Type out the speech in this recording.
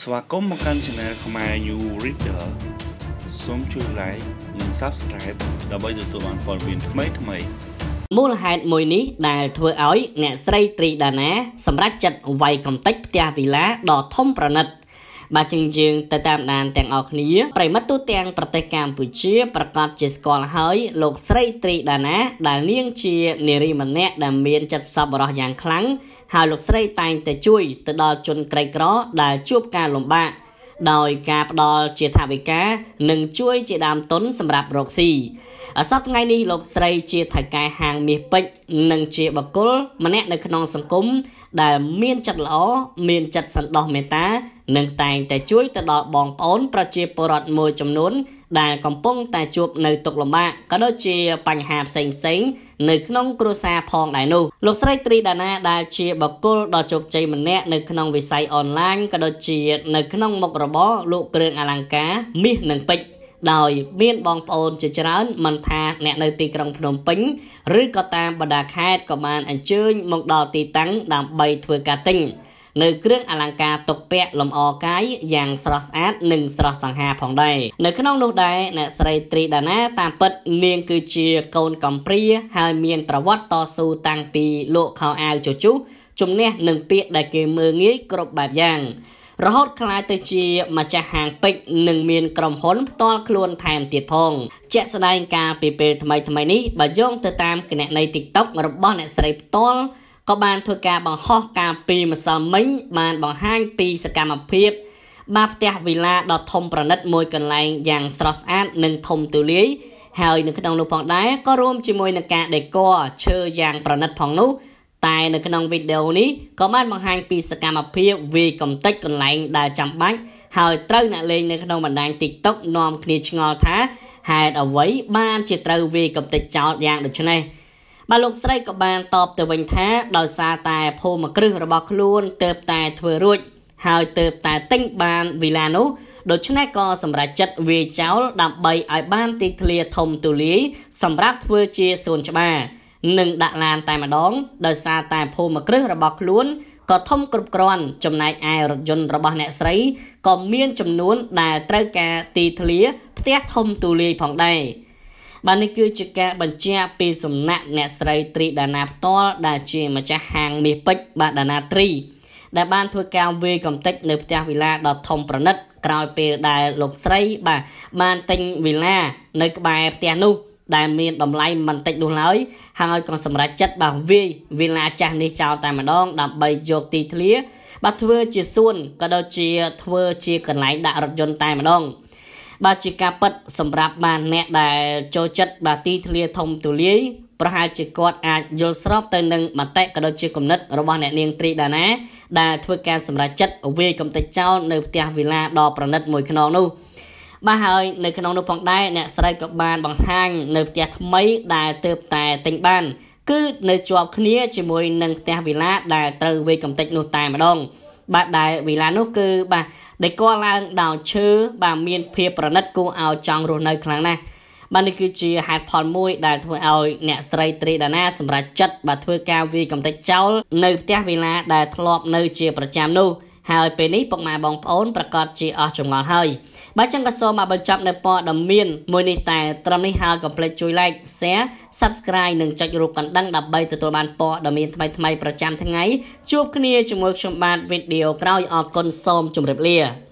ស្វាគមន៍មកកាន់ Channel ខ្មែរ New Reader សូមជួយ Like និង Subscribe ដើម្បីទទួលបានព័ត៌មានថ្មីៗមូលហេតុមួយនេះដែលធ្វើឲ្យអ្នកស្រីត្រីដាណាសម្រេចចិត្តវាយកំតិចផ្ទះវីឡាដ៏ធំប្រណិតបាទជាងយើងទៅតាមដានទាំងអស់គ្នាប្រិមិត្តទូទាំងប្រទេសកម្ពុជា ប្រកាសជាស្គាល់ហើយលោកស្រីត្រីដាណា ដែលនាង ជានារីម្នាក់ដែលមានចិត្តសប្បុរសយ៉ាងខ្លាំងហើយលោកស្រីតែងតែជួយទៅដល់ជនក្រីក្រដែលជួបការលំបាកដោយការផ្ដល់ជាថវិកា និងជួយជាដើមទុនសម្រាប់រកស៊ីអសប្តាហ៍ថ្ងៃនេះលោកស្រីជាថៃកែហាងមាសពេជ្រនិងជាបកគលម្នាក់នៅក្នុងសង្គមដែលមានចិត្តល្អមានចិត្តសន្តោសមេត្តានិងតែងតែជួយទៅដល់បងប្អូនប្រជាពលរដ្ឋមួយចំនួនដែលកំពុងតែជួបនៅទុក្ខលំបាកក៏ដូចជាបញ្ហាផ្សេងផ្សេងនៅក្នុងគ្រួសារផងដែរនោះលោកស្រីត្រីដាណាដែលជាបុគ្គលដ៏ជោគជ័យម្នាក់នៅក្នុងវិស័យអនឡាញក៏ដូចជានៅក្នុងមុខរបរលក់គ្រឿងអលង្ការមាសនិងពេជ្រដោយមានបងប្អូនជាច្រើនមិនថាអ្នកនៅទីក្រុងភ្នំពេញ ឬក៏តាមបណ្ដាខេត្តក៏បានអញ្ជើញមកដល់ទីតាំងដើម្បីធ្វើការទិញនៅគ្រឿងអលង្ការតុបពាក់លម្អកាយយ៉ាងស្រស់ស្អាតនិងស្រស់សង្ហាផងដែរនៅក្នុងនោះដែរអ្នកស្រីត្រីដាណាតាមពិតនាងគឺជាកូនកំព្រាហើយមានប្រវត្តិតស៊ូតាំងពីលក់ខោអាវជជុះជំនះនឹងពាក្យដែលគេមើងងាយគ្រប់បែបយ៉ាងរហូតក្លាយទៅជាម្ចាស់ហាងពេជ្រនិងមានក្រុមហ៊ុនផ្ទាល់ខ្លួនថែមទៀតផងជាក់ស្ដែងការពីពេលថ្មីថ្មីនេះបើយោងទៅតាមគណនី TikTok របស់អ្នកស្រីផ្ទាល់ក៏បានធ្វើការបង្ហោះការពីម្សិលមិញ បានបង្ហាញពីសកម្មភាព បាផ្ទះវិឡាដ៏ធំប្រណិតមួយកន្លែងយ៉ាងស្រស់ស្អាតនិងធំទូលាយហើយនៅក្នុងនោះផងដែរក៏រួមជាមួយនឹងការដេគ័រឈើយ៉ាងប្រណិតផងនោះតែនៅក្នុងវីដេអូនេះក៏បានបង្ហាញពីសកម្មភាពវាយកំទេចកន្លែងដែលចាំបាច់ហើយត្រូវអ្នកលេងនៅក្នុងបណ្ដាញ TikTok នាំគ្នាឆ្ងល់ថាហេតុអ្វី បានជាត្រូវវាយកំទេចចោលយ៉ាងដូចនេះបាទលោកស្រីក៏បានតបទៅវិញថាដោយសារតែភូមិគ្រឹះរបស់ខ្លួនទៅតែធ្វើរួចហើយទៅតែទិញបានវីឡានោះដូច្នេះក៏សម្រេចចិត្តវាយចោលដើម្បីឲ្យបានទីធ្លាធំទូលាយសម្រាប់ធ្វើជាសួនច្បារនិងដាក់ឡានតែម្ដង ដោយសារតែភូមិគ្រឹះរបស់ខ្លួនក៏ធំគ្រប់គ្រាន់ចំណែកឯរថយន្តរបស់អ្នកស្រីក៏មានចំនួនដែលត្រូវការទីធ្លាផ្ទះធំទូលាយផងដែរ។បាទនេះគឺជាការបញ្ជាក់ពីសំណាក់អ្នកស្រីត្រីដាណាផ្ទាល់ដែលជា ម្ចាស់ហាងមាសពេជ្របាទដាណាត្រីដែលបានធ្វើការវាយកំទេចនៅផ្ទះវិឡាដ៏ធំប្រណិតក្រោយពេលដែលលោកស្រីបាទបានទិញវិឡា នៅក្បែរផ្ទះនោះដែលមានតម្លៃមិនតិចនោះឡើយហើយក៏សម្រេចចិត្តបាទវាយវិឡាចាស់នេះចោលតែម្ដងដើម្បីយកទីធ្លា បាទធ្វើជាសួនក៏ដូចជាធ្វើជា កន្លែងដាក់រថយន្តតែម្ដងបាទជាការពិតសម្រាប់បានអ្នកដែលចូលចិត្តបាទទីធ្លាធំទូលាយប្រហែលជាគាត់អាចយល់ស្រប ទៅនឹងមតិក៏ដូចជាគំនិតរបស់អ្នកនាងត្រីដាណា ដែលធ្វើការសម្រេចចិត្តវាយកំទេចចោលនៅផ្ទះវិឡាដ៏ប្រណិត មួយខ្នងនោះបាទហើយនៅក្នុងនោះផងដែរអ្នកស្រីក៏បានបង្ហាញនៅផ្ទះថ្មីដែលទើបតែទិញបាន គឺនៅជាប់គ្នាជាមួយនឹងផ្ទះវិឡាដែលត្រូវវាយកំទេចនោះតែម្ដង។បាទដែលវីឡានោះគឺបាទដេកឡើងដោយឈើបាទមានភាពប្រណិតគួរឲ្យចង់រស់នៅខ្លាំងណាស់បាទនេះគឺជាហេតុផលមួយដែលធ្វើឲ្យ អ្នកស្រីត្រីដាណាសម្រាប់ចិត្តបាទធ្វើការវាយកំទេចចោលនៅផ្ទះវីឡាដែលធ្លាប់នៅជាប្រចាំនោះហើយពេលនេះពុកម៉ែបងប្អូនប្រកាសជាអស់ចងល់ហើយបាទចឹងក៏សូមមកបញ្ចប់នៅព័ត៌មាន មួយនេះតែត្រឹមនេះហើយកុំភ្លេចជួយ like share subscribe និងចុចរូបកណ្ដឹងដើម្បីទទួលបានព័ត៌មានថ្មីៗប្រចាំថ្ងៃជួបគ្នាជាមួយខ្ញុំបាទវីដេអូក្រោយអរគុណសូមជម្រាបលា